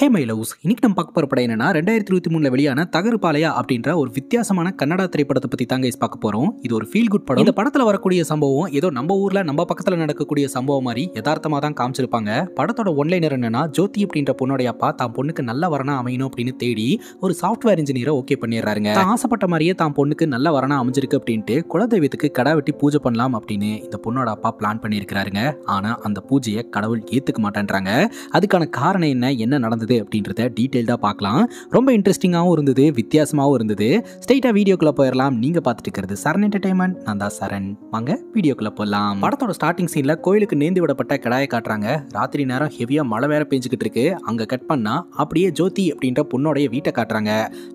hey my loves இன்னைக்கு நம்ம பார்க்க போகிற படம் என்னன்னா ரெண்டாயிரத்தி இருபத்தி மூணில் வெளியான தகருபாளையா அப்படின்ற ஒரு வித்தியாசமான கன்னடா திரைப்படத்தை பற்றி தாங்க பார்க்க போகிறோம் இது ஒரு ஃபீல் குட் படம் இந்த படத்தில் வரக்கூடிய சம்பவம் ஏதோ நம்ம ஊரில் நம்ம பக்கத்தில் நடக்கக்கூடிய சம்பவம் மாதிரி யதார்த்தமாக தான் காமிச்சிருப்பாங்க படத்தோட ஒன்லைனர் என்னன்னா ஜோதி அப்படின்ற பொண்ணுடைய அப்பா தான் பொண்ணுக்கு நல்ல வரணா அமையணும் அப்படின்னு தேடி ஒரு சாஃப்ட்வேர் இன்ஜினியரை ஓகே பண்ணிடுறாருங்க ஆசைப்பட்ட மாதிரியே தான் பொண்ணுக்கு நல்ல வரணா அமைஞ்சிருக்கு அப்படின்ட்டு குலதெய்வத்துக்கு கடா வெட்டி பூஜை பண்ணலாம் அப்படின்னு இந்த பொண்ணோட அப்பா பிளான் பண்ணியிருக்கிறாருங்க ஆனால் அந்த பூஜையை கடவுள் ஏற்றுக்க மாட்டேன்றாங்க அதுக்கான காரணம் என்ன என்ன நடந்தது வருது அப்படின்றத டீட்டெயில்டாக பார்க்கலாம் ரொம்ப இன்ட்ரெஸ்டிங்காகவும் இருந்தது வித்தியாசமாகவும் இருந்தது ஸ்ட்ரைட்டாக வீடியோக்குள்ளே போயிடலாம் நீங்கள் பார்த்துட்டு இருக்கிறது சரண் என்டர்டைன்மெண்ட் நான் தான் சரண் வாங்க வீடியோக்குள்ளே போகலாம் படத்தோட ஸ்டார்டிங் சீனில் கோயிலுக்கு நேர்ந்து விடப்பட்ட கடாயை காட்டுறாங்க ராத்திரி நேரம் ஹெவியாக மழை வேற பேஞ்சுக்கிட்டு இருக்கு அங்கே கட் பண்ணால் அப்படியே ஜோதி அப்படின்ற பொண்ணோடைய வீட்டை காட்டுறாங்க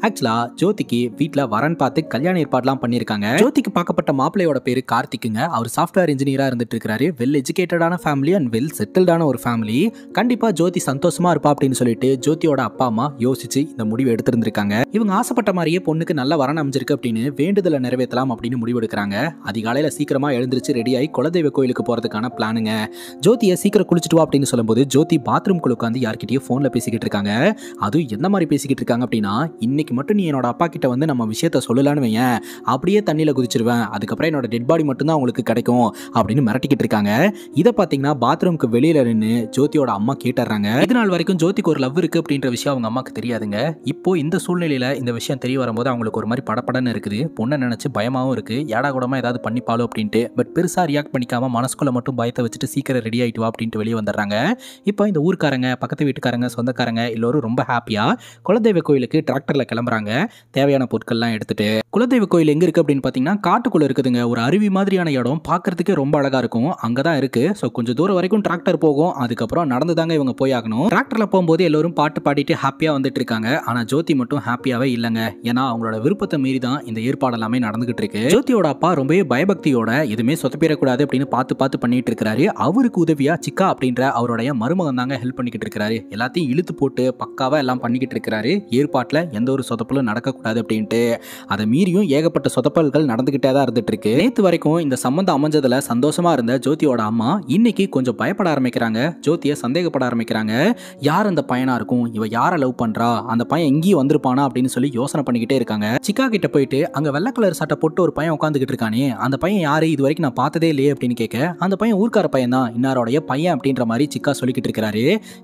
ஆக்சுவலாக ஜோதிக்கு வீட்டில் வரன் பார்த்து கல்யாண ஏற்பாடுலாம் பண்ணியிருக்காங்க ஜோதிக்கு பார்க்கப்பட்ட மாப்பிள்ளையோட பேர் கார்த்திக்குங்க அவர் சாஃப்ட்வேர் இன்ஜினியராக இருந்துட்டு இருக்காரு வெல் எஜுகேட்டடான ஃபேமிலி அண்ட் வெல் செட்டில்டான ஒரு ஃபேமிலி கண்டிப்பாக ஜோதி சந்தோஷமாக இருப்பா அப்படின்னு சொல்லிட்டு கேட்டு ஜோதியோட அப்பா அம்மா யோசிச்சு இந்த முடிவு எடுத்திருந்திருக்காங்க இவங்க ஆசைப்பட்ட மாதிரியே பொண்ணுக்கு நல்ல வரன் அமைஞ்சிருக்கு அப்படின்னு வேண்டுதலை நிறைவேற்றலாம் அப்படின்னு முடிவு எடுக்கிறாங்க அதிகாலையில் சீக்கிரமா எழுந்திரிச்சு ரெடியாகி குலதெய்வ கோயிலுக்கு போறதுக்கான பிளானுங்க ஜோதியை சீக்கிரம் குளிச்சுட்டு வா அப்படின்னு சொல்லும்போது ஜோதி பாத்ரூம்குள்ள உட்காந்து யார்கிட்டயும் ஃபோனில் பேசிக்கிட்டு இருக்காங்க அதுவும் எந்த மாதிரி பேசிக்கிட்டு இருக்காங்க அப்படின்னா இன்னைக்கு மட்டும் நீ என்னோட அப்பா கிட்ட வந்து நம்ம விஷயத்த சொல்லலான்னு வையன் அப்படியே தண்ணியில் குதிச்சிருவேன் அதுக்கப்புறம் என்னோட டெட் பாடி மட்டும்தான் உங்களுக்கு கிடைக்கும் அப்படின்னு மிரட்டிக்கிட்டு இருக்காங்க இதை பார்த்தீங்கன்னா பாத்ரூம்க்கு வெளியில நின்று ஜோதியோட அம்மா கேட்டுறாங்க இது நாள் வரைக்கும் ஜோதிக்கு ஒரு லவ் லவ் இருக்குது அப்படின்ற விஷயம் அவங்க அம்மாவுக்கு தெரியாதுங்க இப்போது இந்த சூழ்நிலையில் இந்த விஷயம் தெரிய வரும்போது அவங்களுக்கு ஒரு மாதிரி படப்படன்னு இருக்குது பொண்ணை நினச்சி பயமாகவும் இருக்குது ஏடா கூடமாக ஏதாவது பண்ணிப்பாலோ அப்படின்ட்டு பட் பெருசாக ரியாக்ட் பண்ணிக்காமல் மனசுக்குள்ளே மட்டும் பயத்தை வச்சுட்டு சீக்கிரம் ரெடி ஆகிட்டு வா அப்படின்ட்டு வெளியே வந்துடுறாங்க இப்போ இந்த ஊருக்காரங்க பக்கத்து வீட்டுக்காரங்க சொந்தக்காரங்க எல்லோரும் ரொம்ப ஹாப்பியாக குலதெய்வ கோயிலுக்கு டிராக்டரில் கிளம்புறாங்க தேவையான பொருட்கள்லாம் எடுத்துகிட்டு குலதெய்வ கோயில் எங்கே இருக்குது அப்படின்னு பார்த்தீங்கன்னா காட்டுக்குள்ளே இருக்குதுங்க ஒரு அருவி மாதிரியான இடம் பார்க்குறதுக்கே ரொம்ப அழகாக இருக்கும் அங்கே தான் இருக்குது ஸோ கொஞ்சம் தூரம் வரைக்கும் டிராக்டர் போகும் அதுக்கப்புறம் நடந்து தாங்க இவங்க போய் ஆகணும் டிராக்டரில் போகும்போது எல்லோரும் எல்லோரும் பாட்டு பாடிட்டு ஹாப்பியாக வந்துட்டு இருக்காங்க ஆனால் ஜோதி மட்டும் ஹாப்பியாகவே இல்லைங்க ஏன்னா அவங்களோட விருப்பத்தை மீறி தான் இந்த ஏற்பாடு எல்லாமே நடந்துகிட்டு இருக்கு ஜோதியோட அப்பா ரொம்பவே பயபக்தியோட எதுவுமே சொத்தப்பிடக்கூடாது அப்படின்னு பார்த்து பார்த்து பண்ணிட்டு இருக்கிறாரு அவருக்கு உதவியா சிக்கா அப்படின்ற அவருடைய மருமகன் தாங்க ஹெல்ப் பண்ணிக்கிட்டு இருக்கிறாரு எல்லாத்தையும் இழுத்து போட்டு பக்காவாக எல்லாம் பண்ணிக்கிட்டு இருக்கிறாரு ஏற்பாட்டில் எந்த ஒரு சொதப்பலும் நடக்கக்கூடாது அப்படின்ட்டு அதை மீறியும் ஏகப்பட்ட சொதப்பல்கள் நடந்துகிட்டே தான் இருந்துட்டு இருக்கு நேற்று வரைக்கும் இந்த சம்மந்தம் அமைஞ்சதுல சந்தோஷமா இருந்த ஜோதியோட அம்மா இன்னைக்கு கொஞ்சம் பயப்பட ஆரம்பிக்கிறாங்க ஜோதியை சந்தேகப்பட ஆரம்பிக்கிறாங்க யார் அந்த பயணம் பையனா இருக்கும் இவ யாரை லவ் பண்றா அந்த பையன் எங்கேயும் வந்திருப்பானா அப்படின்னு சொல்லி யோசனை பண்ணிக்கிட்டே இருக்காங்க சிக்கா கிட்ட போயிட்டு அங்க வெள்ளை கலர் சட்டை போட்டு ஒரு பையன் உட்காந்துக்கிட்டு இருக்கானே அந்த பையன் யாரு இது வரைக்கும் நான் பார்த்ததே இல்லையே அப்படின்னு கேட்க அந்த பையன் ஊர்க்கார பையன் தான் இன்னாரோடைய பையன் அப்படின்ற மாதிரி சிக்கா சொல்லிக்கிட்டு இருக்கிறாரு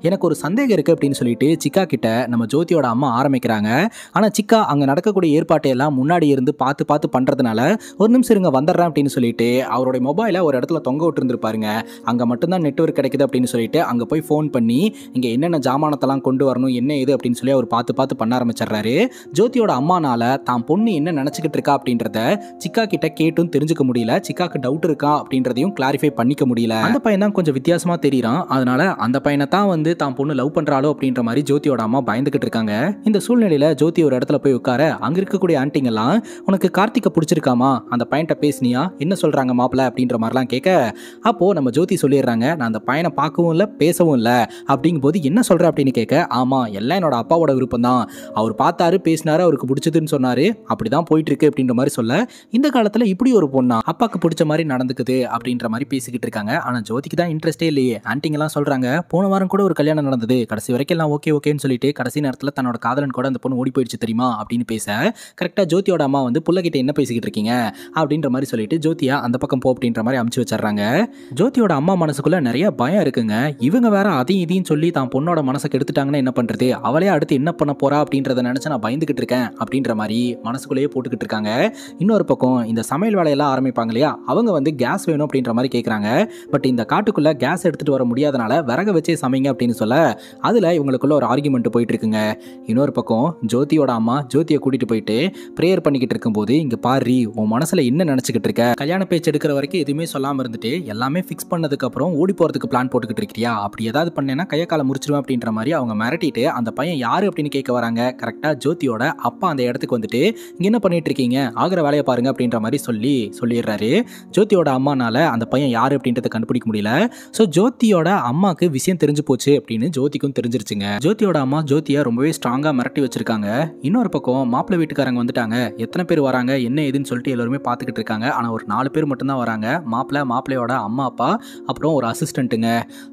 எனக்கு ஒரு சந்தேகம் இருக்கு அப்படின்னு சொல்லிட்டு சிக்கா கிட்ட நம்ம ஜோதியோட அம்மா ஆரம்பிக்கிறாங்க ஆனா சிக்கா அங்க நடக்கக்கூடிய ஏற்பாட்டை எல்லாம் முன்னாடி இருந்து பார்த்து பார்த்து பண்றதுனால ஒரு நிமிஷம் இருங்க வந்துடுறேன் அப்படின்னு சொல்லிட்டு அவருடைய மொபைலை ஒரு இடத்துல தொங்க விட்டுருந்துருப்பாருங்க அங்க மட்டும்தான் நெட்ஒர்க் கிடைக்குது அப்படின்னு சொல்லிட்டு அங்க போய் ஃபோன் பண்ணி இங்க என்னென்ன ஜாமானத்தெல்லாம் எல்லாம் கொண்டு வரணும் என்ன இது அப்படின்னு சொல்லி அவர் பார்த்து பார்த்து பண்ண ஆரம்பிச்சிடுறாரு ஜோதியோட அம்மானால தான் பொண்ணு என்ன நினச்சிக்கிட்டு இருக்கா அப்படின்றத சிக்கா கிட்ட கேட்டும் தெரிஞ்சுக்க முடியல சிக்காக்கு டவுட் இருக்கா அப்படின்றதையும் கிளாரிஃபை பண்ணிக்க முடியல அந்த பையன் தான் கொஞ்சம் வித்தியாசமா தெரியுறான் அதனால அந்த பையனை தான் வந்து தான் பொண்ணு லவ் பண்றாளோ அப்படின்ற மாதிரி ஜோதியோட அம்மா பயந்துகிட்டு இருக்காங்க இந்த சூழ்நிலையில ஜோதி ஒரு இடத்துல போய் உட்கார அங்க இருக்கக்கூடிய எல்லாம் உனக்கு கார்த்திகை பிடிச்சிருக்காமா அந்த பையன்கிட்ட பேசினியா என்ன சொல்றாங்க மாப்பிள்ள அப்படின்ற மாதிரிலாம் கேட்க அப்போ நம்ம ஜோதி சொல்லிடுறாங்க நான் அந்த பையனை பார்க்கவும் இல்லை பேசவும் இல்லை அப்படிங்கும் போது என்ன சொல்றேன் அப்படின்னு கேட்க ஆமாம் எல்லாம் என்னோட அப்பாவோட விருப்பம் தான் அவர் பார்த்தாரு பேசினாரு அவருக்கு பிடிச்சதுன்னு சொன்னார் அப்படி தான் போயிட்டுருக்கு அப்படின்ற மாதிரி சொல்ல இந்த காலத்தில் இப்படி ஒரு பொண்ணா அப்பாவுக்கு பிடிச்ச மாதிரி நடந்துக்குது அப்படின்ற மாதிரி பேசிக்கிட்டு இருக்காங்க ஆனால் ஜோதிக்கு தான் இன்ட்ரெஸ்டே இல்லையே ஆன்ட்டிங்கெல்லாம் சொல்கிறாங்க போன வாரம் கூட ஒரு கல்யாணம் நடந்தது கடைசி வரைக்கும் எல்லாம் ஓகே ஓகேன்னு சொல்லிட்டு கடைசி நேரத்தில் தன்னோட காதலன் கூட அந்த பொண்ணு ஓடி போயிடுச்சு தெரியுமா அப்படின்னு பேச கரெக்டாக ஜோதியோட அம்மா வந்து பிள்ளைகிட்ட என்ன பேசிக்கிட்டு இருக்கீங்க அப்படின்ற மாதிரி சொல்லிட்டு ஜோதியா அந்த பக்கம் போ அப்படின்ற மாதிரி அமுச்சு வச்சிடறாங்க ஜோதியோட அம்மா மனசுக்குள்ள நிறைய பயம் இருக்குங்க இவங்க வேற அதையும் இதையும் சொல்லி தான் பொண்ணோட மனசை கெடுத்து எடுத்துட்டாங்கன்னா என்ன பண்ணுறது அவளே அடுத்து என்ன பண்ண போறா அப்படின்றத நினச்சி நான் பயந்துகிட்டு இருக்கேன் அப்படின்ற மாதிரி மனசுக்குள்ளேயே போட்டுக்கிட்டு இருக்காங்க இன்னொரு பக்கம் இந்த சமையல் வேலையெல்லாம் ஆரம்பிப்பாங்க இல்லையா அவங்க வந்து கேஸ் வேணும் அப்படின்ற மாதிரி கேட்குறாங்க பட் இந்த காட்டுக்குள்ளே கேஸ் எடுத்துகிட்டு வர முடியாதனால விறகு வச்சே சமைங்க அப்படின்னு சொல்ல அதில் இவங்களுக்குள்ள ஒரு ஆர்குமெண்ட் போயிட்டு இருக்குங்க இன்னொரு பக்கம் ஜோதியோட அம்மா ஜோதியை கூட்டிகிட்டு போயிட்டு ப்ரேயர் பண்ணிக்கிட்டு இருக்கும்போது இங்கே பாரு உன் மனசில் என்ன நினச்சிக்கிட்டு இருக்க கல்யாண பேச்சு எடுக்கிற வரைக்கும் எதுவுமே சொல்லாமல் இருந்துட்டு எல்லாமே ஃபிக்ஸ் பண்ணதுக்கப்புறம் ஓடி போகிறதுக்கு பிளான் போட்டுக்கிட்டு இருக்கிறியா அப்படி ஏதாவது பண்ணேன்னா கையை காலை முடிச்சிருவேன் அப்படின்ற மாதிரி அவங்க மிரட்டிட்டு அந்த பையன் யாரு அப்படின்னு கேட்க வராங்க கரெக்டாக ஜோதியோட அப்பா அந்த இடத்துக்கு வந்துட்டு இங்கே என்ன பண்ணிட்டு இருக்கீங்க ஆகிற வேலையை பாருங்க அப்படின்ற மாதிரி சொல்லி சொல்லிடுறாரு ஜோதியோட அம்மானால அந்த பையன் யாரு அப்படின்றத கண்டுபிடிக்க முடியல ஸோ ஜோதியோட அம்மாவுக்கு விஷயம் தெரிஞ்சு போச்சு அப்படின்னு ஜோதிக்கும் தெரிஞ்சிருச்சுங்க ஜோதியோட அம்மா ஜோதியை ரொம்பவே ஸ்ட்ராங்காக மிரட்டி வச்சிருக்காங்க இன்னொரு பக்கம் மாப்பிள்ளை வீட்டுக்காரங்க வந்துட்டாங்க எத்தனை பேர் வராங்க என்ன ஏதுன்னு சொல்லிட்டு எல்லாருமே பார்த்துக்கிட்டு இருக்காங்க ஆனால் ஒரு நாலு பேர் மட்டும்தான் வராங்க மாப்பிள்ளை மாப்பிள்ளையோட அம்மா அப்பா அப்புறம் ஒரு அசிஸ்டன்ட்டுங்க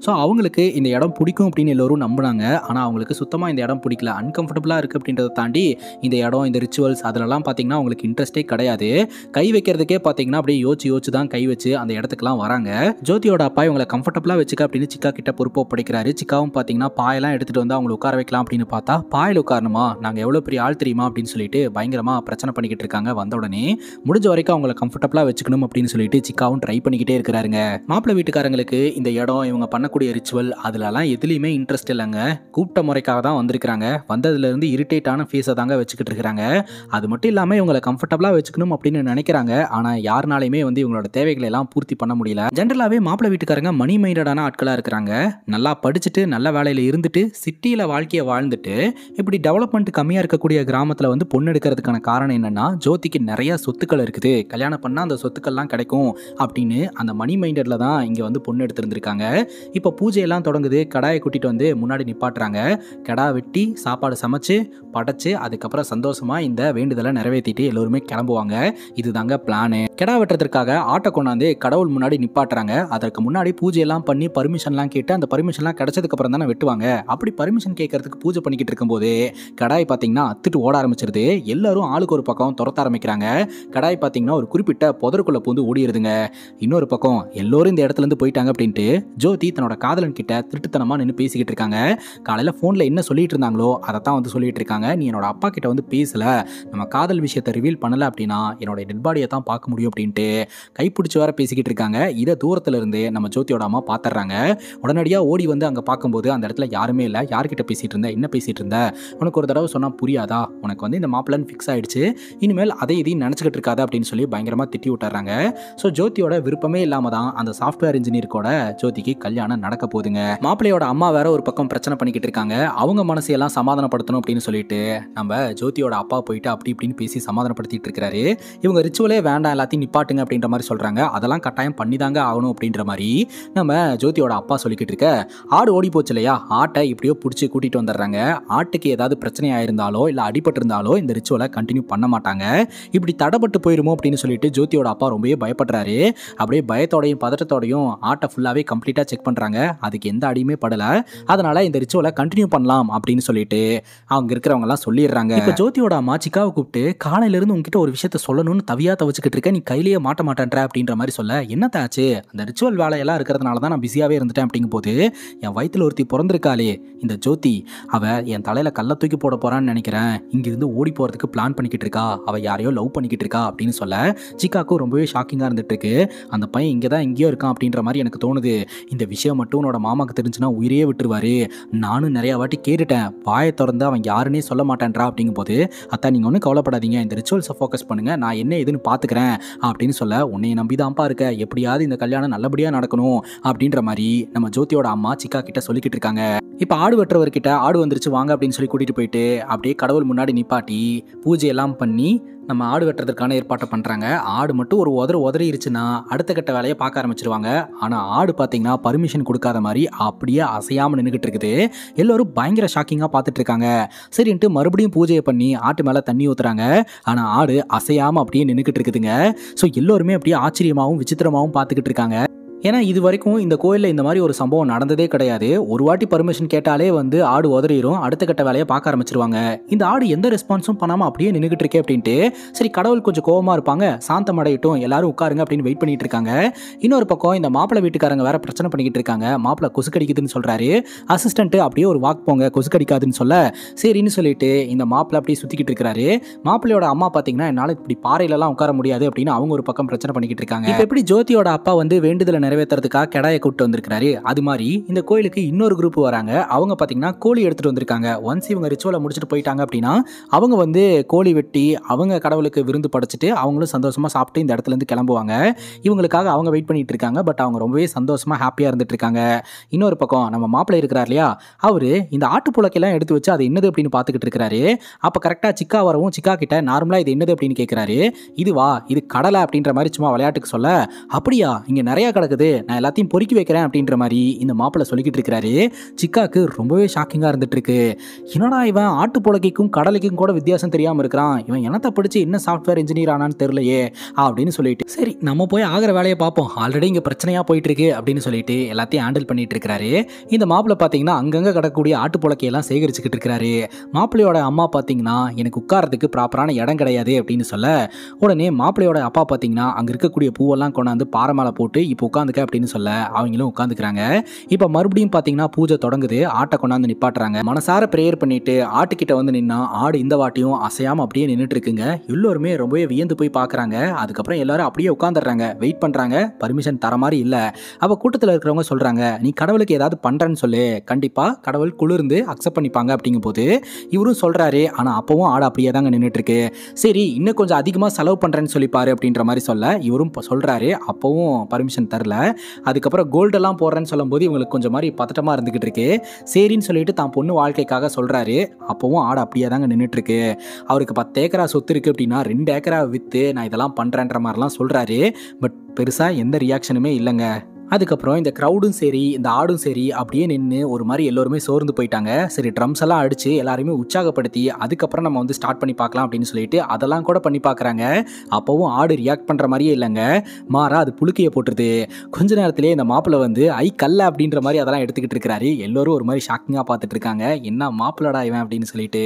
ஸோ அவங்களுக்கு இந்த இடம் பிடிக்கும் அப்படின்னு எல்லோரும் நம்பினாங்க ஆனால் அவங்களுக்கு சுத்தமாக இந்த இடம் பிடிக்கல அன்கம்ஃபர்டபுளாக இருக்குது அப்படின்றத தாண்டி இந்த இடம் இந்த ரிச்சுவல்ஸ் அதிலலாம் பார்த்தீங்கன்னா அவங்களுக்கு இன்ட்ரெஸ்ட்டே கிடையாது கை வைக்கிறதுக்கே பார்த்தீங்கன்னா அப்படியே யோசிச்சு யோசிச்சு தான் கை வச்சு அந்த இடத்துக்குலாம் வராங்க ஜோதியோட அப்பா இவங்களை கம்ஃபர்டபுளாக வச்சுக்க அப்படின்னு சிக்கா கிட்ட பொறுப்பு படிக்கிறாரு சிக்காவும் பார்த்தீங்கன்னா பாயெல்லாம் எடுத்துகிட்டு வந்து அவங்களை உட்கார வைக்கலாம் அப்படின்னு பார்த்தா பாயில் உட்காரணுமா நாங்கள் எவ்வளோ பெரிய ஆள் தெரியுமா அப்படின்னு சொல்லிட்டு பயங்கரமாக பிரச்சனை பண்ணிக்கிட்டு இருக்காங்க வந்த உடனே முடிஞ்ச வரைக்கும் அவங்கள கம்ஃபர்டபுளாக வச்சுக்கணும் அப்படின்னு சொல்லிட்டு சிக்காவும் ட்ரை பண்ணிக்கிட்டே இருக்கிறாருங்க மாப்பிள்ள வீட்டுக்காரங்களுக்கு இந்த இடம் இவங்க பண்ணக்கூடிய ரிச்சுவல் அதிலலாம் எதுலேயுமே இன்ட்ரெஸ்ட் இல்லைங்க கூப்பிட்ட முறைக்காக தான் வந்திருக்கிறாங்க வந்ததுலேருந்து இரிட்டேட்டான ஃபேஸை தாங்க வச்சுக்கிட்டு இருக்கிறாங்க அது மட்டும் இல்லாமல் இவங்களை கம்ஃபர்டபுளாக வச்சுக்கணும் அப்படின்னு நினைக்கிறாங்க ஆனால் யாருனாலையுமே வந்து இவங்களோட தேவைகளை எல்லாம் பூர்த்தி பண்ண முடியல ஜென்ரலாகவே மாப்பிள்ளை வீட்டுக்காரங்க மணி மைண்டடான ஆட்களாக இருக்கிறாங்க நல்லா படிச்சுட்டு நல்ல வேலையில் இருந்துட்டு சிட்டியில் வாழ்க்கையை வாழ்ந்துட்டு இப்படி டெவலப்மெண்ட் கம்மியாக இருக்கக்கூடிய கிராமத்தில் வந்து பொண்ணு எடுக்கிறதுக்கான காரணம் என்னென்னா ஜோதிக்கு நிறையா சொத்துக்கள் இருக்குது கல்யாணம் பண்ணால் அந்த சொத்துக்கள்லாம் கிடைக்கும் அப்படின்னு அந்த மணி மைண்டடில் தான் இங்கே வந்து பொண்ணு எடுத்துருந்துருக்காங்க இப்போ பூஜையெல்லாம் தொடங்குது கடாயை கூட்டிகிட்டு வந்து முன்னாடி நிப்பாட்டு காட்டுறாங்க கெடா வெட்டி சாப்பாடு சமைச்சு படைச்சு அதுக்கப்புறம் சந்தோஷமாக இந்த வேண்டுதலை நிறைவேற்றிட்டு எல்லோருமே கிளம்புவாங்க இது தாங்க பிளானு கிடா வெட்டுறதுக்காக ஆட்டை கொண்டாந்து கடவுள் முன்னாடி நிப்பாட்டுறாங்க அதற்கு முன்னாடி பூஜையெல்லாம் பண்ணி பர்மிஷன்லாம் கேட்டு அந்த பர்மிஷன்லாம் அப்புறம் தானே வெட்டுவாங்க அப்படி பர்மிஷன் கேட்கறதுக்கு பூஜை பண்ணிக்கிட்டு இருக்கும்போது கடாய் பார்த்தீங்கன்னா அத்துட்டு ஓட ஆரம்பிச்சிருது எல்லாரும் ஆளுக்கு ஒரு பக்கம் துரத்த ஆரம்பிக்கிறாங்க கடாய் பார்த்தீங்கன்னா ஒரு குறிப்பிட்ட புதற்குள்ள பூந்து ஓடிடுதுங்க இன்னொரு பக்கம் எல்லோரும் இந்த இடத்துலேருந்து போயிட்டாங்க அப்படின்ட்டு ஜோதி தன்னோட காதலன் கிட்ட திருட்டுத்தனமாக நின்று பேசிக்கிட்டு இருக்காங்க காலையில் ஃபோனில் என்ன சொல்லிட்டு இருந்தாங்களோ அதை தான் வந்து சொல்லிட்டு இருக்காங்க நீ என்னோட அப்பா கிட்ட வந்து பேசலை நம்ம காதல் விஷயத்தை ரிவீல் பண்ணலை அப்படின்னா என்னோட டெட் பாடியை தான் பார்க்க முடியும் முடியும் அப்படின்ட்டு கைப்பிடிச்சி வேற பேசிக்கிட்டு இருக்காங்க இதை தூரத்தில் இருந்து நம்ம ஜோதியோட அம்மா பார்த்துறாங்க உடனடியாக ஓடி வந்து அங்கே பார்க்கும்போது அந்த இடத்துல யாருமே இல்லை யார்கிட்ட பேசிகிட்டு இருந்த என்ன பேசிகிட்டு இருந்த உனக்கு ஒரு தடவை சொன்னால் புரியாதா உனக்கு வந்து இந்த மாப்பிள்ளன்னு ஃபிக்ஸ் ஆகிடுச்சு இனிமேல் அதை இதையும் நினச்சிக்கிட்டு இருக்காது அப்படின்னு சொல்லி பயங்கரமாக திட்டி விட்டுறாங்க ஸோ ஜோதியோட விருப்பமே இல்லாமல் தான் அந்த சாஃப்ட்வேர் கூட ஜோதிக்கு கல்யாணம் நடக்க போகுதுங்க மாப்பிள்ளையோட அம்மா வேற ஒரு பக்கம் பிரச்சனை பண்ணிக்கிட்டு இருக்காங்க அவங்க மனசையெல்லாம் சமாதானப்படுத்தணும் அப்படின்னு சொல்லிட்டு நம்ம ஜோதியோட அப்பா போயிட்டு அப்படி இப்படின்னு பேசி சமாதானப்படுத்திட்டு இருக்காரு இவங்க ரிச்சுவலே வேண்டாம் எல்லாத்தையும் மாற்றி நிப்பாட்டுங்க அப்படின்ற மாதிரி சொல்கிறாங்க அதெல்லாம் கட்டாயம் பண்ணி தாங்க ஆகணும் அப்படின்ற மாதிரி நம்ம ஜோதியோட அப்பா சொல்லிக்கிட்டு இருக்க ஆடு ஓடி போச்சு இல்லையா ஆட்டை இப்படியோ பிடிச்சி கூட்டிகிட்டு வந்துடுறாங்க ஆட்டுக்கு ஏதாவது பிரச்சனை ஆயிருந்தாலோ இல்லை அடிபட்டிருந்தாலோ இந்த ரிச்சுவலை கண்டினியூ பண்ண மாட்டாங்க இப்படி தடைப்பட்டு போயிருமோ அப்படின்னு சொல்லிட்டு ஜோதியோட அப்பா ரொம்பவே பயப்படுறாரு அப்படியே பயத்தோடையும் பதட்டத்தோடையும் ஆட்டை ஃபுல்லாகவே கம்ப்ளீட்டாக செக் பண்ணுறாங்க அதுக்கு எந்த அடியுமே படலை அதனால் இந்த ரிச்சுவலை கண்டினியூ பண்ணலாம் அப்படின்னு சொல்லிட்டு அவங்க இருக்கிறவங்கலாம் சொல்லிடுறாங்க இப்போ ஜோதியோட மாச்சிக்காவை கூப்பிட்டு காலையிலேருந்து உங்ககிட்ட ஒரு விஷயத்த சொல்லணும்னு தவியாக தவிச்சுக்கிட்டு இருக்க நீ கையிலேயே மாட்ட மாட்டேன்ற அப்படின்ற மாதிரி சொல்ல ஆச்சு அந்த ரிச்சுவல் வேலையெல்லாம் இருக்கிறதுனால தான் நான் பிஸியாகவே இருந்துட்டேன் அப்படிங்கும் போது என் வயிற்றில் ஒருத்தி பிறந்திருக்காளே இந்த ஜோதி அவள் என் தலையில் கல்லை தூக்கி போட போகிறான்னு நினைக்கிறேன் இங்கிருந்து ஓடி போகிறதுக்கு பிளான் பண்ணிக்கிட்டு இருக்கா அவள் யாரையோ லவ் பண்ணிக்கிட்டு இருக்கா அப்படின்னு சொல்ல சிக்காக்கும் ரொம்பவே ஷாக்கிங்காக இருந்துட்டுருக்கு அந்த பையன் இங்கே தான் எங்கேயோ இருக்கான் அப்படின்ற மாதிரி எனக்கு தோணுது இந்த விஷயம் மட்டும் உன்னோட மாமாவுக்கு தெரிஞ்சுன்னா உயிரே விட்டுருவாரு நானும் நிறையா வாட்டி கேட்டுட்டேன் வாயை திறந்து அவன் யாருன்னே சொல்ல மாட்டேன்றா அப்படிங்கும் போது அத்தா நீங்கள் ஒன்றும் கவலைப்படாதீங்க இந்த ரிச்சுவல்ஸை ஃபோக்கஸ் பண்ணுங்கள் நான் என்ன ஏதுன்னு பார்த்துக்கிறேன் அப்படின்னு சொல்ல உன்னையை நம்பி தான்ப்பா இருக்க எப்படியாவது இந்த கல்யாணம் நல்லபடியாக நடக்கணும் அப்படின்ற மாதிரி நம்ம ஜோதியோட அம்மா சிக்கா கிட்ட சொல்லிக்கிட்டு இருக்காங்க இப்போ ஆடு வெட்டுறவர்கிட்ட ஆடு வந்துருச்சு வாங்க அப்படின்னு சொல்லி கூட்டிகிட்டு போயிட்டு அப்படியே கடவுள் முன்னாடி நிப்பாட்டி பூஜை எல்லாம் பண்ணி நம்ம ஆடு வெட்டுறதுக்கான ஏற்பாட்டை பண்ணுறாங்க ஆடு மட்டும் ஒரு உதற உதறிடுச்சுன்னா அடுத்த கட்ட வேலையை பார்க்க ஆரம்பிச்சிருவாங்க ஆனால் ஆடு பார்த்தீங்கன்னா பர்மிஷன் கொடுக்காத மாதிரி அப்படியே அசையாமல் நின்றுக்கிட்டு இருக்குது எல்லோரும் பயங்கர ஷாக்கிங்காக பார்த்துட்டு இருக்காங்க சரின்ட்டு மறுபடியும் பூஜையை பண்ணி ஆட்டு மேலே தண்ணி ஊற்றுறாங்க ஆனால் ஆடு அசையாமல் அப்படியே நின்றுக்கிட்டு இருக்குதுங்க ஸோ எல்லோருமே அப்படியே ஆச்சரியமாகவும் விசித்திரமாகவும் பார்த்துக்கிட்டு இருக்காங்க ஏன்னா இது வரைக்கும் இந்த கோயிலில் இந்த மாதிரி ஒரு சம்பவம் நடந்ததே கிடையாது ஒரு வாட்டி பர்மிஷன் கேட்டாலே வந்து ஆடு உதறிடும் அடுத்த கட்ட வேலையை பார்க்க ஆரம்பிச்சிருவாங்க இந்த ஆடு எந்த ரெஸ்பான்ஸும் பண்ணாமல் அப்படியே நின்றுக்கிட்டு இருக்கேன் அப்படின்ட்டு சரி கடவுள் கொஞ்சம் கோபமாக இருப்பாங்க சாந்தம் அடையட்டும் எல்லாரும் உட்காருங்க அப்படின்னு வெயிட் பண்ணிட்டு இருக்காங்க இன்னொரு பக்கம் இந்த மாப்பிள்ளை வீட்டுக்காரங்க வேற பிரச்சனை பண்ணிக்கிட்டு இருக்காங்க கொசு கடிக்குதுன்னு சொல்கிறாரு அசிஸ்டன்ட்டு அப்படியே ஒரு வாக் போங்க கொசு கடிக்காதுன்னு சொல்ல சரின்னு சொல்லிட்டு இந்த மாப்பிள்ளை அப்படியே சுற்றிக்கிட்டு இருக்கிறாரு மாப்பிள்ளையோட அம்மா பார்த்தீங்கன்னா என்னால் இப்படி பாறையிலலாம் உட்கார முடியாது அப்படின்னு அவங்க ஒரு பக்கம் பிரச்சனை பண்ணிக்கிட்டு இருக்காங்க இப்போ எப்படி ஜோதியோட அப்பா வந்து வேண்டுதலை நிறைய நிறைவேற்றுறதுக்காக கெடாயை கூப்பிட்டு வந்திருக்கிறாரு அது மாதிரி இந்த கோயிலுக்கு இன்னொரு குரூப் வராங்க அவங்க பார்த்தீங்கன்னா கோழி எடுத்துகிட்டு வந்திருக்காங்க ஒன்ஸ் இவங்க ரிச்சுவலை முடிச்சுட்டு போயிட்டாங்க அப்படின்னா அவங்க வந்து கோழி வெட்டி அவங்க கடவுளுக்கு விருந்து படைச்சிட்டு அவங்களும் சந்தோஷமாக சாப்பிட்டு இந்த இடத்துலேருந்து கிளம்புவாங்க இவங்களுக்காக அவங்க வெயிட் பண்ணிட்டு இருக்காங்க பட் அவங்க ரொம்பவே சந்தோஷமாக ஹாப்பியாக இருந்துட்டு இருக்காங்க இன்னொரு பக்கம் நம்ம மாப்பிள்ளை இருக்கிறார் இல்லையா அவர் இந்த ஆட்டு புழக்கெல்லாம் எடுத்து வச்சு அது என்னது அப்படின்னு பார்த்துக்கிட்டு இருக்கிறாரு அப்போ கரெக்டாக சிக்கா வரவும் சிக்கா கிட்ட நார்மலாக இது என்னது அப்படின்னு கேட்குறாரு வா இது கடலை அப்படின்ற மாதிரி சும்மா விளையாட்டுக்கு சொல்ல அப்படியா இங்கே நிறையா கிடக்குது இருக்குது நான் எல்லாத்தையும் பொறுக்கி வைக்கிறேன் அப்படின்ற மாதிரி இந்த மாப்பிள்ளை சொல்லிக்கிட்டு இருக்கிறாரு சிக்காக்கு ரொம்பவே ஷாக்கிங்காக இருந்துட்டு இருக்கு என்னடா இவன் ஆட்டு புலகைக்கும் கடலைக்கும் கூட வித்தியாசம் தெரியாமல் இருக்கிறான் இவன் என்னத்தை படித்து என்ன சாஃப்ட்வேர் இன்ஜினியர் ஆனான்னு தெரியலையே அப்படின்னு சொல்லிட்டு சரி நம்ம போய் ஆகிற வேலையை பார்ப்போம் ஆல்ரெடி இங்கே பிரச்சனையாக போயிட்டு இருக்கு அப்படின்னு சொல்லிட்டு எல்லாத்தையும் ஹேண்டில் பண்ணிட்டு இருக்கிறாரு இந்த மாப்பிள்ளை பார்த்தீங்கன்னா அங்கங்கே கிடக்கக்கூடிய ஆட்டு புலக்கையெல்லாம் சேகரிச்சுக்கிட்டு இருக்கிறாரு மாப்பிள்ளையோட அம்மா பார்த்தீங்கன்னா எனக்கு உட்காரத்துக்கு ப்ராப்பரான இடம் கிடையாது அப்படின்னு சொல்ல உடனே மாப்பிள்ளையோட அப்பா பார்த்தீங்கன்னா அங்கே இருக்கக்கூடிய பூவெல்லாம் கொண்டாந்து பாறை மேலே போட்டு இப்போ உட்காந்து உட்காந்துக்க அப்படின்னு சொல்ல அவங்களும் உட்காந்துக்கிறாங்க இப்போ மறுபடியும் பார்த்தீங்கன்னா பூஜை தொடங்குது ஆட்டை கொண்டாந்து நிப்பாட்டுறாங்க மனசார ப்ரேயர் பண்ணிட்டு ஆட்டுக்கிட்ட வந்து நின்னா ஆடு இந்த வாட்டியும் அசையாமல் அப்படியே நின்றுட்டு இருக்குங்க எல்லோருமே ரொம்பவே வியந்து போய் பார்க்குறாங்க அதுக்கப்புறம் எல்லாரும் அப்படியே உட்காந்துடுறாங்க வெயிட் பண்ணுறாங்க பர்மிஷன் தர மாதிரி இல்லை அப்போ கூட்டத்தில் இருக்கிறவங்க சொல்கிறாங்க நீ கடவுளுக்கு ஏதாவது பண்ணுறேன்னு சொல்லு கண்டிப்பாக கடவுள் குளிர்ந்து அக்செப்ட் பண்ணிப்பாங்க அப்படிங்கும் போது இவரும் சொல்கிறாரு ஆனால் அப்போவும் ஆடு அப்படியே தாங்க இருக்கு சரி இன்னும் கொஞ்சம் அதிகமாக செலவு பண்ணுறேன்னு சொல்லிப்பாரு அப்படின்ற மாதிரி சொல்ல இவரும் சொல்கிறாரு அப்போவும் பர்மிஷன் தரல அதுக்கப்புறம் கோல்டெல்லாம் போடுறேன்னு சொல்லும்போது இவங்களுக்கு கொஞ்சம் மாதிரி பதட்டமா இருந்துக்கிட்டு இருக்கு சரின்னு சொல்லிட்டு தான் பொண்ணு வாழ்க்கைக்காக சொல்கிறாரு அப்போவும் ஆடு அப்படியே தாங்க இருக்கு அவருக்கு பத்து ஏக்கரா சொத்து இருக்குது அப்படின்னா ரெண்டு ஏக்கரா விற்று நான் இதெல்லாம் பண்ணுறேன்ற மாதிரிலாம் சொல்கிறாரு பட் பெருசாக எந்த ரியாக்ஷனுமே இல்லைங்க அதுக்கப்புறம் இந்த க்ரௌடும் சரி இந்த ஆடும் சரி அப்படியே நின்று ஒரு மாதிரி எல்லோருமே சோர்ந்து போயிட்டாங்க சரி ட்ரம்ஸ் எல்லாம் அடித்து எல்லாருமே உற்சாகப்படுத்தி அதுக்கப்புறம் நம்ம வந்து ஸ்டார்ட் பண்ணி பார்க்கலாம் அப்படின்னு சொல்லிட்டு அதெல்லாம் கூட பண்ணி பார்க்குறாங்க அப்போவும் ஆடு ரியாக்ட் பண்ணுற மாதிரியே இல்லைங்க மாறா அது புழுக்கையை போட்டுருது கொஞ்ச நேரத்திலே இந்த மாப்பிள்ள வந்து ஐ கல்ல அப்படின்ற மாதிரி அதெல்லாம் எடுத்துக்கிட்டு இருக்கிறாரு எல்லோரும் ஒரு மாதிரி ஷாக்கிங்காக பார்த்துட்டு இருக்காங்க என்ன மாப்பிள்ளடா இவன் அப்படின்னு சொல்லிட்டு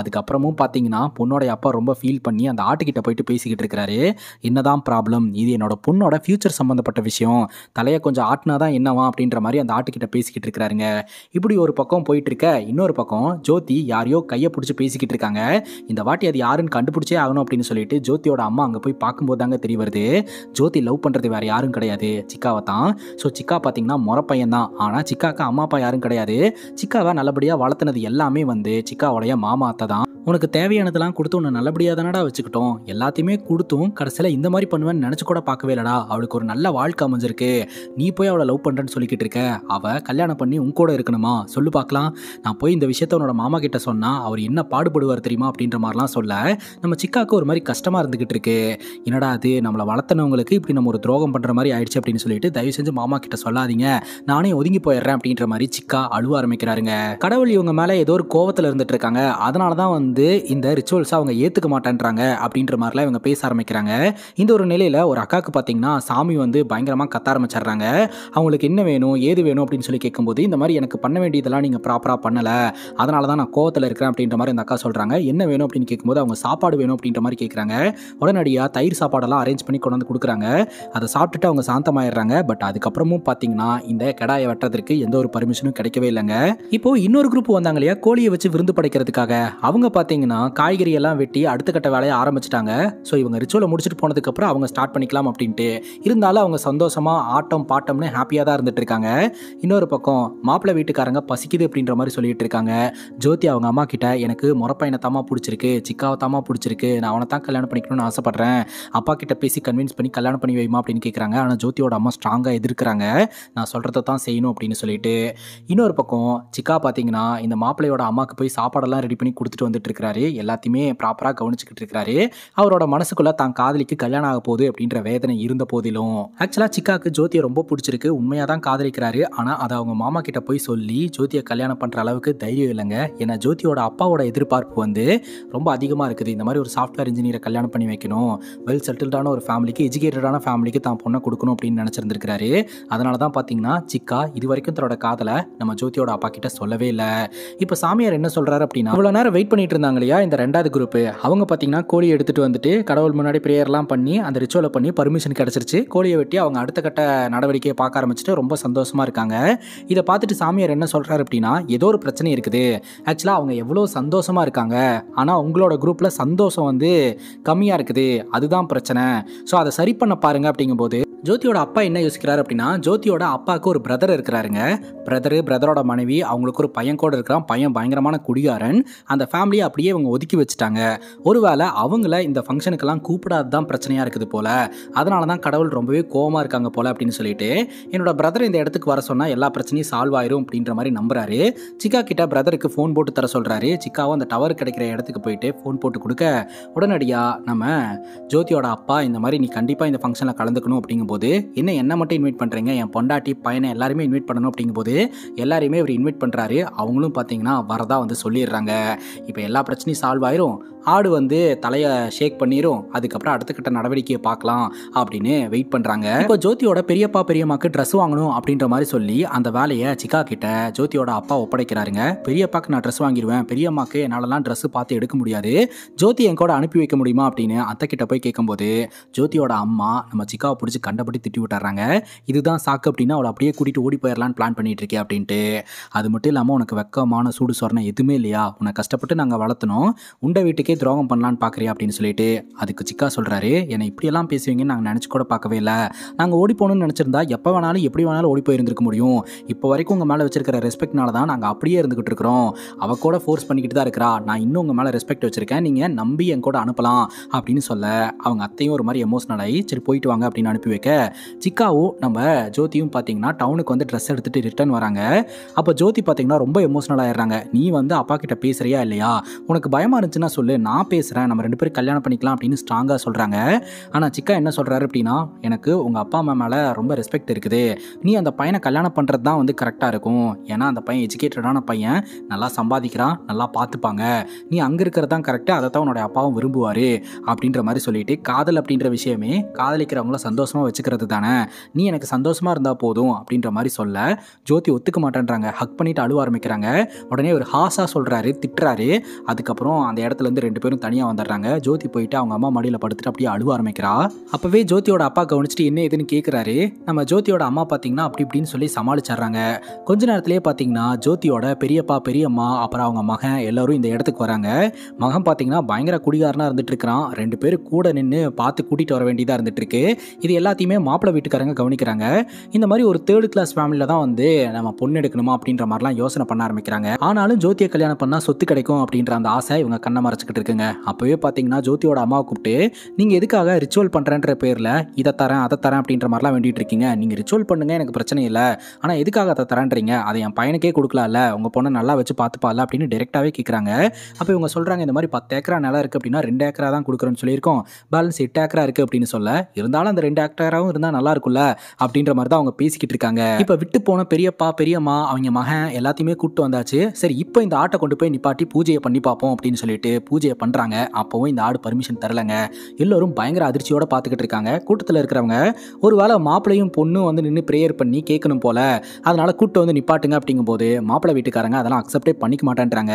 அதுக்கப்புறமும் பார்த்தீங்கன்னா பொண்ணோடைய அப்பா ரொம்ப ஃபீல் பண்ணி அந்த ஆட்டுக்கிட்ட போயிட்டு பேசிக்கிட்டு இருக்கிறாரு என்னதான் ப்ராப்ளம் இது என்னோட பொண்ணோட ஃபியூச்சர் சம்மந்தப்பட்ட விஷயம் தலைய தலையை கொஞ்சம் ஆட்டினா தான் என்னவா அப்படின்ற மாதிரி அந்த ஆட்டுக்கிட்ட பேசிக்கிட்டு இருக்கிறாருங்க இப்படி ஒரு பக்கம் போயிட்டு இருக்க இன்னொரு பக்கம் ஜோதி யாரையோ கையை பிடிச்சி பேசிக்கிட்டு இருக்காங்க இந்த வாட்டி அது யாருன்னு கண்டுபிடிச்சே ஆகணும் அப்படின்னு சொல்லிட்டு ஜோதியோட அம்மா அங்கே போய் பார்க்கும்போது தாங்க தெரிய வருது ஜோதி லவ் பண்ணுறது வேறு யாரும் கிடையாது சிக்காவை தான் ஸோ சிக்கா பார்த்தீங்கன்னா முறை பையன் தான் ஆனால் சிக்காக்கு அம்மா அப்பா யாரும் கிடையாது சிக்காவை நல்லபடியாக வளர்த்துனது எல்லாமே வந்து சிக்காவுடைய மாமா அத்தை தான் உனக்கு தேவையானதெல்லாம் கொடுத்து உன்னை நல்லபடியாக தானடா வச்சுக்கிட்டோம் எல்லாத்தையுமே கொடுத்தும் கடைசியில் இந்த மாதிரி பண்ணுவேன்னு நினச்சி கூட பார்க்கவே இல்லடா அவளுக்கு ஒரு நல்ல வாழ்க்கை அமைஞ்சிருக்கு நீ போய் அவளை லவ் பண்ணுறேன்னு சொல்லிக்கிட்டு இருக்க அவள் கல்யாணம் பண்ணி உன் கூட இருக்கணுமா சொல்லு பார்க்கலாம் நான் போய் இந்த விஷயத்த உன்னோட மாமா கிட்ட சொன்னால் அவர் என்ன பாடுபடுவார் தெரியுமா அப்படின்ற மாதிரிலாம் சொல்ல நம்ம சிக்காவுக்கு ஒரு மாதிரி கஷ்டமாக இருந்துக்கிட்டு இருக்கு என்னடா அது நம்மளை வளர்த்தனவங்களுக்கு இப்படி நம்ம ஒரு துரோகம் பண்ணுற மாதிரி ஆயிடுச்சு அப்படின்னு சொல்லிட்டு தயவு செஞ்சு மாமா கிட்ட சொல்லாதீங்க நானே ஒதுங்கி போயிடுறேன் அப்படின்ற மாதிரி சிக்கா அழுவ ஆரம்பிக்கிறாருங்க கடவுள் இவங்க மேலே ஏதோ ஒரு கோவத்தில் இருந்துட்டு இருக்காங்க அதனால தான் வந்து வந்து இந்த ரிச்சுவல்ஸை அவங்க ஏற்றுக்க மாட்டேன்றாங்க அப்படின்ற மாதிரிலாம் இவங்க பேச ஆரம்பிக்கிறாங்க இந்த ஒரு நிலையில் ஒரு அக்காவுக்கு பார்த்தீங்கன்னா சாமி வந்து பயங்கரமாக கத்த ஆரம்பிச்சிடுறாங்க அவங்களுக்கு என்ன வேணும் ஏது வேணும் அப்படின்னு சொல்லி கேட்கும்போது இந்த மாதிரி எனக்கு பண்ண வேண்டியதெல்லாம் நீங்கள் ப்ராப்பராக பண்ணலை அதனால தான் நான் கோவத்தில் இருக்கிறேன் அப்படின்ற மாதிரி அந்த அக்கா சொல்கிறாங்க என்ன வேணும் அப்படின்னு கேட்கும்போது அவங்க சாப்பாடு வேணும் அப்படின்ற மாதிரி கேட்குறாங்க உடனடியாக தயிர் சாப்பாடெல்லாம் அரேஞ்ச் பண்ணி கொண்டு வந்து கொடுக்குறாங்க அதை சாப்பிட்டுட்டு அவங்க சாந்தமாயிடுறாங்க பட் அதுக்கப்புறமும் பார்த்தீங்கன்னா இந்த கடாயை வெட்டுறதுக்கு எந்த ஒரு பர்மிஷனும் கிடைக்கவே இல்லைங்க இப்போது இன்னொரு குரூப் வந்தாங்க இல்லையா கோழியை வச்சு விருந்து படைக்கிறதுக்காக அவங்க பார்த்து பார்த்தீங்கன்னா காய்கறி எல்லாம் வெட்டி அடுத்த கட்ட வேலையை ஆரம்பிச்சிட்டாங்க ஸோ இவங்க ரிச்சுவலை முடிச்சுட்டு போனதுக்கப்புறம் அவங்க ஸ்டார்ட் பண்ணிக்கலாம் அப்படின்ட்டு இருந்தாலும் அவங்க சந்தோஷமாக ஆட்டம் பாட்டம்னு ஹாப்பியாக தான் இருந்துட்டு இருக்காங்க இன்னொரு பக்கம் மாப்பிள்ளை வீட்டுக்காரங்க பசிக்குது அப்படின்ற மாதிரி சொல்லிட்டு இருக்காங்க ஜோதி அவங்க அம்மா கிட்ட எனக்கு முறப்பையனை தாமா பிடிச்சிருக்கு சிக்காவை தாமா பிடிச்சிருக்கு நான் அவனை தான் கல்யாணம் பண்ணிக்கணும்னு ஆசைப்பட்றேன் அப்பா கிட்ட பேசி கன்வின்ஸ் பண்ணி கல்யாணம் பண்ணி வைமா அப்படின்னு கேட்குறாங்க ஆனால் ஜோதியோட அம்மா ஸ்ட்ராங்காக எதிர்க்கிறாங்க நான் சொல்கிறத தான் செய்யணும் அப்படின்னு சொல்லிட்டு இன்னொரு பக்கம் சிக்கா பார்த்தீங்கன்னா இந்த மாப்பிள்ளையோட அம்மாவுக்கு போய் சாப்பாடெல்லாம் ரெடி பண்ணி கொடுத்துட்டு வந்துட்டு இருக்கிறாரு எல்லாத்தையுமே ப்ராப்பராக கவனிச்சுக்கிட்டு இருக்கிறாரு அவரோட மனசுக்குள்ளே தான் காதலிக்கு கல்யாணம் ஆக போகுது அப்படின்ற வேதனை இருந்த போதிலும் ஆக்சுவலாக சிக்காக்கு ஜோதியை ரொம்ப பிடிச்சிருக்கு உண்மையாக தான் காதலிக்கிறாரு ஆனால் அதை அவங்க மாமா கிட்ட போய் சொல்லி ஜோதியை கல்யாணம் பண்ணுற அளவுக்கு தைரியம் இல்லைங்க ஏன்னா ஜோதியோட அப்பாவோட எதிர்பார்ப்பு வந்து ரொம்ப அதிகமாக இருக்குது இந்த மாதிரி ஒரு சாஃப்ட்வேர் இன்ஜினியரை கல்யாணம் பண்ணி வைக்கணும் வெல் செட்டில்டான ஒரு ஃபேமிலிக்கு எஜுகேட்டடான ஃபேமிலிக்கு தான் பொண்ணை கொடுக்கணும் அப்படின்னு நினச்சிருந்துருக்காரு அதனால தான் பார்த்தீங்கன்னா சிக்கா இது வரைக்கும் தன்னோட காதலை நம்ம ஜோதியோட அப்பா கிட்ட சொல்லவே இல்லை இப்போ சாமியார் என்ன சொல்கிறாரு அப்படின்னா இவ்வளோ நேரம் வெயிட் பண்ணிட்டு இருந்தாங்க இருந்தாங்க இல்லையா இந்த ரெண்டாவது குரூப் அவங்க பார்த்தீங்கன்னா கோழி எடுத்துகிட்டு வந்துட்டு கடவுள் முன்னாடி ப்ரேயர்லாம் பண்ணி அந்த ரிச்சுவலை பண்ணி பர்மிஷன் கிடச்சிருச்சு கோழியை வெட்டி அவங்க அடுத்த கட்ட நடவடிக்கையை பார்க்க ஆரம்பிச்சுட்டு ரொம்ப சந்தோஷமாக இருக்காங்க இதை பார்த்துட்டு சாமியார் என்ன சொல்கிறார் அப்படின்னா ஏதோ ஒரு பிரச்சனை இருக்குது ஆக்சுவலாக அவங்க எவ்வளோ சந்தோஷமாக இருக்காங்க ஆனால் உங்களோட குரூப்பில் சந்தோஷம் வந்து கம்மியாக இருக்குது அதுதான் பிரச்சனை ஸோ அதை சரி பண்ண பாருங்கள் அப்படிங்கும்போது ஜோதியோட அப்பா என்ன யோசிக்கிறாரு அப்படின்னா ஜோதியோட அப்பாவுக்கு ஒரு பிரதர் இருக்கிறாருங்க பிரதரு பிரதரோட மனைவி அவங்களுக்கு ஒரு பையன் கூட இருக்கிறான் பையன் பயங்கரமான குடிகாரன் அந்த ஃபேமிலியை அப்படியே இவங்க ஒதுக்கி வச்சுட்டாங்க ஒருவேளை அவங்கள இந்த ஃபங்க்ஷனுக்கெல்லாம் கூப்பிடாது தான் பிரச்சனையாக இருக்குது போல் அதனால தான் கடவுள் ரொம்பவே கோவமாக இருக்காங்க போல் அப்படின்னு சொல்லிட்டு என்னோட பிரதர் இந்த இடத்துக்கு வர சொன்னால் எல்லா பிரச்சனையும் சால்வ் ஆயிரும் அப்படின்ற மாதிரி நம்புறாரு சிக்கா கிட்ட பிரதருக்கு ஃபோன் போட்டு தர சொல்கிறாரு சிக்காவும் அந்த டவர் கிடைக்கிற இடத்துக்கு போயிட்டு ஃபோன் போட்டு கொடுக்க உடனடியாக நம்ம ஜோதியோட அப்பா இந்த மாதிரி நீ கண்டிப்பாக இந்த ஃபங்க்ஷனில் கலந்துக்கணும் அப்படிங்கிற போது என்ன என்ன மட்டும் இன்வைட் பண்ணுறீங்க என் பொண்டாட்டி பையனை எல்லாருமே இன்வைட் பண்ணணும் அப்படிங்கும்போது எல்லாரையுமே இவர் இன்வைட் பண்ணுறாரு அவங்களும் பார்த்தீங்கன்னா வரதா வந்து சொல்லிடுறாங்க இப்போ எல்லா பிரச்சனையும் சால்வ் ஆயிரும் ஆடு வந்து தலையை ஷேக் பண்ணிடும் அதுக்கப்புறம் அடுத்த கட்ட நடவடிக்கையை பார்க்கலாம் அப்படின்னு வெயிட் பண்ணுறாங்க இப்போ ஜோதியோட பெரியப்பா பெரியம்மாக்கு ட்ரெஸ் வாங்கணும் அப்படின்ற மாதிரி சொல்லி அந்த வேலையை சிக்கா கிட்ட ஜோதியோட அப்பா ஒப்படைக்கிறாருங்க பெரியப்பாக்கு நான் ட்ரெஸ் வாங்கிடுவேன் பெரியம்மாக்கு என்னாலலாம் ட்ரெஸ் பார்த்து எடுக்க முடியாது ஜோதி என் கூட அனுப்பி வைக்க முடியுமா அப்படின்னு அத்தை கிட்ட போய் கேட்கும்போது ஜோதியோட அம்மா நம்ம சிக்காவை பிடிச்சி கண் கண்டபடி திட்டி விட்டுறாங்க இதுதான் சாக்கு அப்படின்னா அவளை அப்படியே கூட்டிகிட்டு ஓடி போயிடலான்னு பிளான் பண்ணிட்டு இருக்கேன் அப்படின்ட்டு அது மட்டும் இல்லாமல் உனக்கு வெக்கமான சூடு சொரணம் எதுவுமே இல்லையா உன்னை கஷ்டப்பட்டு நாங்கள் வளர்த்தணும் உண்டை வீட்டுக்கே துரோகம் பண்ணலான்னு பார்க்குறியா அப்படின்னு சொல்லிட்டு அதுக்கு சிக்கா சொல்கிறாரு என்னை இப்படியெல்லாம் பேசுவீங்கன்னு நாங்கள் நினச்சி கூட பார்க்கவே இல்லை நாங்கள் ஓடி போகணும்னு நினச்சிருந்தா எப்போ வேணாலும் எப்படி வேணாலும் ஓடி போயிருந்துருக்க முடியும் இப்போ வரைக்கும் உங்கள் மேலே வச்சிருக்கிற ரெஸ்பெக்ட்னால தான் நாங்கள் அப்படியே இருந்துகிட்டு இருக்கிறோம் அவள் கூட ஃபோர்ஸ் பண்ணிக்கிட்டு தான் இருக்கிறா நான் இன்னும் உங்கள் மேலே ரெஸ்பெக்ட் வச்சுருக்கேன் நீங்கள் நம்பி என் கூட அனுப்பலாம் அப்படின்னு சொல்ல அவங்க அத்தையும் ஒரு மாதிரி எமோஷனல் ஆகி சரி போயிட்டு வாங்க அப்படின்னு அனுப்பி வைக்க இருக்க சிக்காவும் நம்ம ஜோதியும் பார்த்தீங்கன்னா டவுனுக்கு வந்து ட்ரெஸ் எடுத்துட்டு ரிட்டர்ன் வராங்க அப்போ ஜோதி பார்த்தீங்கன்னா ரொம்ப எமோஷனல் ஆயிடுறாங்க நீ வந்து அப்பா கிட்ட பேசுறியா இல்லையா உனக்கு பயமாக இருந்துச்சுன்னா சொல்லு நான் பேசுகிறேன் நம்ம ரெண்டு பேரும் கல்யாணம் பண்ணிக்கலாம் அப்படின்னு ஸ்ட்ராங்காக சொல்கிறாங்க ஆனால் சிக்கா என்ன சொல்கிறாரு அப்படின்னா எனக்கு உங்கள் அப்பா அம்மா மேலே ரொம்ப ரெஸ்பெக்ட் இருக்குது நீ அந்த பையனை கல்யாணம் பண்ணுறது தான் வந்து கரெக்டாக இருக்கும் ஏன்னா அந்த பையன் எஜுகேட்டடான பையன் நல்லா சம்பாதிக்கிறான் நல்லா பார்த்துப்பாங்க நீ அங்கே இருக்கிறது தான் கரெக்டாக அதை தான் உன்னோட அப்பாவும் விரும்புவார் அப்படின்ற மாதிரி சொல்லிட்டு காதல் அப்படின்ற விஷயமே காதலிக்கிறவங்கள சந்தோஷமாக வச்சுக்கிறது தானே நீ எனக்கு சந்தோஷமாக இருந்தால் போதும் அப்படின்ற மாதிரி சொல்ல ஜோதி ஒத்துக்க மாட்டேன்றாங்க ஹக் பண்ணிவிட்டு அழுவ ஆரம்பிக்கிறாங்க உடனே ஒரு ஹாஸாக சொல்கிறாரு திட்டுறாரு அதுக்கப்புறம் அந்த இடத்துலேருந்து ரெண்டு பேரும் தனியாக வந்துடுறாங்க ஜோதி போயிட்டு அவங்க அம்மா மடியில் படுத்துட்டு அப்படியே அழுவ ஆரம்பிக்கிறா அப்போவே ஜோதியோட அப்பா கவனிச்சிட்டு என்ன ஏதுன்னு கேட்குறாரு நம்ம ஜோதியோட அம்மா பார்த்தீங்கன்னா அப்படி இப்படின்னு சொல்லி சமாளிச்சிட்றாங்க கொஞ்ச நேரத்திலே பார்த்தீங்கன்னா ஜோதியோட பெரியப்பா பெரியம்மா அப்புறம் அவங்க மகன் எல்லோரும் இந்த இடத்துக்கு வராங்க மகன் பார்த்தீங்கன்னா பயங்கர குடிகாரனாக இருந்துட்டு இருக்கிறான் ரெண்டு பேரும் கூட நின்று பார்த்து கூட்டிகிட்டு வர வேண்டியதாக இருந்துட்டு இருக்கு இது எல்லாத்தையும் எல்லாத்தையுமே மாப்பிள்ளை வீட்டுக்காரங்க கவனிக்கிறாங்க இந்த மாதிரி ஒரு தேர்ட் கிளாஸ் ஃபேமிலியில் தான் வந்து நம்ம பொண்ணு எடுக்கணுமா அப்படின்ற மாதிரிலாம் யோசனை பண்ண ஆரம்பிக்கிறாங்க ஆனாலும் ஜோதியை கல்யாணம் பண்ணால் சொத்து கிடைக்கும் அப்படின்ற அந்த ஆசை இவங்க கண்ணை மறைச்சிக்கிட்டு இருக்குங்க அப்போவே பார்த்தீங்கன்னா ஜோதியோட அம்மாவை கூப்பிட்டு நீங்கள் எதுக்காக ரிச்சுவல் பண்ணுறேன்ற பேரில் இதை தரேன் அதை தரேன் அப்படின்ற மாதிரிலாம் வேண்டிகிட்டு இருக்கீங்க நீங்கள் ரிச்சுவல் பண்ணுங்க எனக்கு பிரச்சனை இல்லை ஆனால் எதுக்காக அதை தரேன்றீங்க அதை என் பையனுக்கே கொடுக்கலாம்ல உங்கள் பொண்ணை நல்லா வச்சு பார்த்துப்பால அப்படின்னு டேரெக்டாகவே கேட்குறாங்க அப்போ இவங்க சொல்கிறாங்க இந்த மாதிரி பத்து ஏக்கரா நிலம் இருக்குது அப்படின்னா ரெண்டு ஏக்கரா தான் கொடுக்குறேன்னு சொல்லியிருக்கோம் பேலன்ஸ் எட்டு ஏக்கரா இருக்குது அப்படின்னு சொல்ல இருந்தாலும் அந்த ரெண்டு ஏக்கரா யாராவும் இருந்தால் நல்லா இருக்கும்ல அப்படின்ற மாதிரி தான் அவங்க பேசிக்கிட்டு இருக்காங்க இப்போ விட்டு போன பெரியப்பா பெரியம்மா அவங்க மகன் எல்லாத்தையுமே கூப்பிட்டு வந்தாச்சு சரி இப்போ இந்த ஆட்டை கொண்டு போய் நிப்பாட்டி பூஜையை பண்ணி பார்ப்போம் அப்படின்னு சொல்லிட்டு பூஜையை பண்ணுறாங்க அப்போவும் இந்த ஆடு பர்மிஷன் தரலைங்க எல்லோரும் பயங்கர அதிர்ச்சியோடு பார்த்துக்கிட்டு இருக்காங்க கூட்டத்தில் இருக்கிறவங்க ஒரு வேளை மாப்பிள்ளையும் பொண்ணும் வந்து நின்று ப்ரேயர் பண்ணி கேட்கணும் போல அதனால் கூட்டம் வந்து நிப்பாட்டுங்க அப்படிங்கும்போது மாப்பிள்ளை வீட்டுக்காரங்க அதெல்லாம் அக்செப்டே பண்ணிக்க மாட்டேன்றாங்க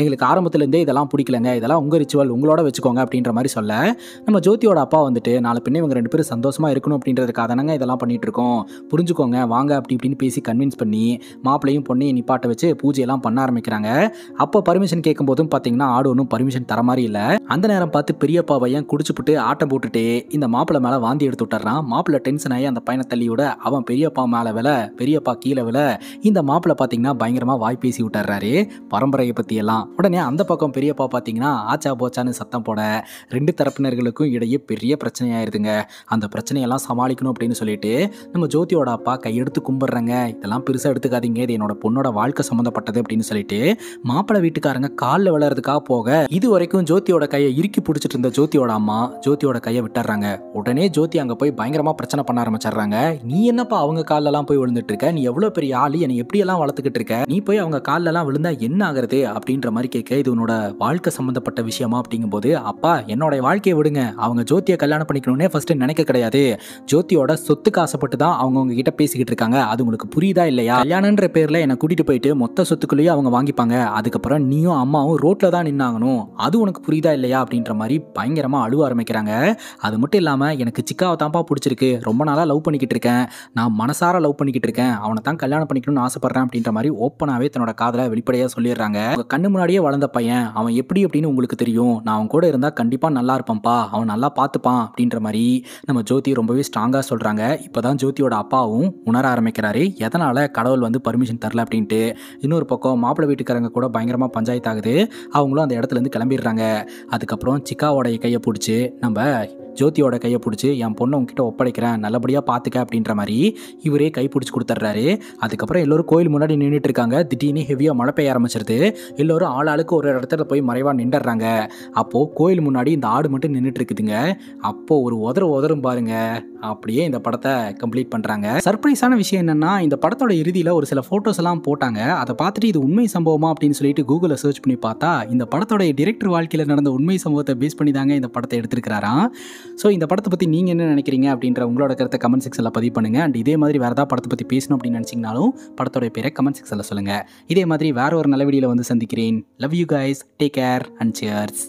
எங்களுக்கு ஆரம்பத்துலேருந்தே இதெல்லாம் பிடிக்கலங்க இதெல்லாம் உங்கள் ரிச்சுவல் உங்களோட வச்சுக்கோங்க அப்படின்ற மாதிரி சொல்ல நம்ம ஜோதியோட அப்பா வந்துட்டு நாலு பின்ன இவங்க ரெண்டு பேரும் சந்தோஷமாக இருக்கணும் அப்படின்றதுக்காக தானங்க இதெல்லாம் இருக்கோம் புரிஞ்சுக்கோங்க வாங்க அப்படி இப்படின்னு பேசி கன்வின்ஸ் பண்ணி மாப்பிள்ளையும் பொண்ணையும் நிப்பாட்ட வச்சு பூஜையெல்லாம் பண்ண ஆரம்பிக்கிறாங்க அப்போ பர்மிஷன் கேட்கும் போதும் பார்த்தீங்கன்னா ஆடு ஒன்றும் பர்மிஷன் தர மாதிரி இல்லை அந்த நேரம் பார்த்து பெரியப்பா பையன் குடிச்சுப்புட்டு ஆட்டம் போட்டுட்டு இந்த மாப்பிள்ளை மேலே வாந்தி எடுத்து விட்டுறான் மாப்பிள்ளை டென்ஷன் ஆகி அந்த பையனை தள்ளியோட அவன் பெரியப்பா மேலே வில பெரியப்பா கீழே வில இந்த மாப்பிள்ளை பார்த்தீங்கன்னா பயங்கரமாக வாய் பேசி விட்டுறாரு பரம்பரையை பற்றியெல்லாம் உடனே அந்த பக்கம் பெரியப்பா பார்த்தீங்கன்னா ஆச்சா போச்சான்னு சத்தம் போட ரெண்டு தரப்பினர்களுக்கும் இடையே பெரிய பிரச்சனையாயிருதுங்க அந்த பிரச்சனையெல்லாம் சமாளிக்கணும் அப்படின்னு சொல்லிட்டு நம்ம ஜோதியோட அப்பா கையெடுத்து கும்பிட்றங்க இதெல்லாம் பெருசாக எடுத்துக்காதீங்க இது என்னோட பொண்ணோட வாழ்க்கை சம்மந்தப்பட்டது அப்படின்னு சொல்லிட்டு மாப்பிள்ளை வீட்டுக்காரங்க காலில் விளையாடுறதுக்காக போக இது வரைக்கும் ஜோதியோட கையை இறுக்கி பிடிச்சிட்டு இருந்த ஜோதியோட அம்மா ஜோதியோட கையை விட்டுறாங்க உடனே ஜோதி அங்கே போய் பயங்கரமாக பிரச்சனை பண்ண ஆரம்பிச்சிடுறாங்க நீ என்னப்பா அவங்க காலெல்லாம் போய் விழுந்துட்டு இருக்க நீ எவ்வளோ பெரிய ஆள் என்னை எப்படியெல்லாம் வளர்த்துக்கிட்டு இருக்க நீ போய் அவங்க காலெல்லாம் விழுந்தா என்ன ஆகுறது அப்படின்ற மாதிரி கேட்க இது உன்னோட வாழ்க்கை சம்மந்தப்பட்ட விஷயமா அப்படிங்கும்போது அப்பா என்னோட வாழ்க்கையை விடுங்க அவங்க ஜோதியை கல்யாணம் பண்ணிக்கணும்னே ஃபர்ஸ்ட் நினைக்க கிடையாது ஜோதியோட சொத்துக்கு ஆசைப்பட்டு தான் அவங்கவுங்க கிட்ட பேசிக்கிட்டு இருக்காங்க அது உங்களுக்கு புரியுதா இல்லையா கல்யாணன்ற பேரில் என்னை கூட்டிகிட்டு போயிட்டு மொத்த சொத்துக்குள்ளேயும் அவங்க வாங்கிப்பாங்க அதுக்கப்புறம் நீயும் அம்மாவும் ரோட்டில் தான் நின்னாங்கணும் அது உனக்கு புரியுதா இல்லையா அப்படின்ற மாதிரி பயங்கரமாக அழுவ ஆரம்பிக்கிறாங்க அது மட்டும் இல்லாமல் எனக்கு சிக்காவை தான்ப்பா பிடிச்சிருக்கு ரொம்ப நாளாக லவ் பண்ணிக்கிட்டு இருக்கேன் நான் மனசார லவ் பண்ணிக்கிட்டு இருக்கேன் அவனை தான் கல்யாணம் பண்ணிக்கணும்னு ஆசைப்பட்றேன் அப்படின்ற மாதிரி ஓப்பனாகவே தன்னோட காதலை வெளிப்படையாக சொல்லிடுறாங்க கண்ணு முன்னாடியே வளர்ந்த பையன் அவன் எப்படி அப்படின்னு உங்களுக்கு தெரியும் நான் அவன் கூட இருந்தால் கண்டிப்பாக நல்லா இருப்பான்ப்பா அவன் நல்லா பார்த்துப்பான் அப்படின்ற மாதிரி நம்ம ஜோதி ரொம்பவே ரொம்பவே ஸ்ட்ராங்காக சொல்கிறாங்க இப்போ தான் ஜோதியோட அப்பாவும் உணர ஆரம்பிக்கிறாரு எதனால் கடவுள் வந்து பர்மிஷன் தரல அப்படின்ட்டு இன்னொரு பக்கம் மாப்பிள்ளை வீட்டுக்காரங்க கூட பயங்கரமாக பஞ்சாயத்து ஆகுது அவங்களும் அந்த இடத்துலேருந்து கிளம்பிடுறாங்க அதுக்கப்புறம் சிக்காவோடைய கையை பிடிச்சி நம்ம ஜோதியோட கையை பிடிச்சி என் பொண்ணை உங்ககிட்ட ஒப்படைக்கிறேன் நல்லபடியாக பார்த்துக்க அப்படின்ற மாதிரி இவரே கை பிடிச்சி கொடுத்துட்றாரு அதுக்கப்புறம் எல்லோரும் கோயில் முன்னாடி நின்றுட்டு இருக்காங்க திடீர்னு ஹெவியாக மழை பெய்ய ஆரம்பிச்சிருது எல்லோரும் ஆள் ஆளுக்கு ஒரு இடத்துல போய் மறைவாக நின்றுடுறாங்க அப்போது கோயில் முன்னாடி இந்த ஆடு மட்டும் நின்றுட்டு இருக்குதுங்க அப்போது ஒரு உதறு உதறும் பாருங்கள் அப்படியே இந்த படத்தை கம்ப்ளீட் பண்ணுறாங்க சர்ப்ரைஸான விஷயம் என்னென்னா இந்த படத்தோட இறுதியில் ஒரு சில ஃபோட்டோஸ் எல்லாம் போட்டாங்க அதை பார்த்துட்டு இது உண்மை சம்பவமா அப்படின்னு சொல்லிட்டு கூகுளில் சர்ச் பண்ணி பார்த்தா இந்த படத்தோட டிரெக்டர் வாழ்க்கையில் நடந்த உண்மை சம்பவத்தை பேஸ் பண்ணி தாங்க இந்த படத்தை எடுத்துருக்கிறாராம் ஸோ இந்த படத்தை பற்றி நீங்கள் என்ன நினைக்கிறீங்க அப்படின்ற உங்களோட கருத்தை கமெண்ட் செக்ஷனில் பதிவு பண்ணுங்கள் அண்ட் இதே மாதிரி வேறு ஏதாவது படத்தை பற்றி பேசணும் அப்படின்னு நினச்சிங்கனாலும் படத்தோட பேரை கமெண்ட் செக்ஷனில் சொல்லுங்கள் இதே மாதிரி வேறு ஒரு நல்ல வீடியோவில் வந்து சந்திக்கிறேன் love you guys take care and chairs